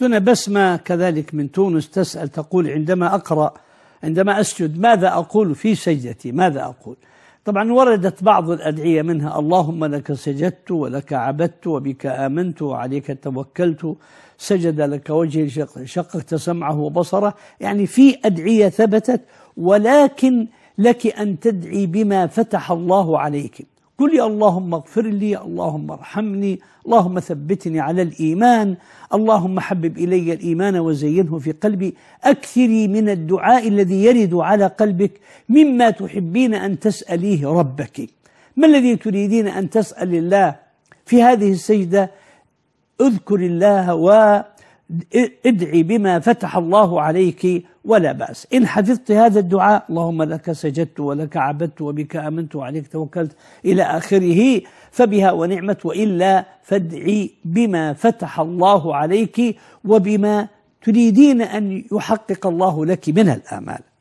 دون بسمة كذلك من تونس تسأل تقول عندما أقرأ عندما أسجد ماذا أقول في سجدتي ماذا أقول طبعا وردت بعض الأدعية منها اللهم لك سجدت ولك عبدت وبك آمنت وعليك توكلت سجد لك وجهي شققت سمعه وبصره يعني في أدعية ثبتت ولكن لك أن تدعي بما فتح الله عليك قل يا اللهم اغفر لي اللهم ارحمني اللهم ثبتني على الإيمان اللهم حبب إلي الإيمان وزينه في قلبي أكثري من الدعاء الذي يرد على قلبك مما تحبين أن تسأليه ربك ما الذي تريدين أن تسأل الله في هذه السجدة اذكر الله و ادعي بما فتح الله عليك ولا بأس إن حفظت هذا الدعاء اللهم لك سجدت ولك عبدت وبك آمنت وعليك توكلت إلى آخره فبها ونعمت وإلا فادعي بما فتح الله عليك وبما تريدين أن يحقق الله لك من الآمال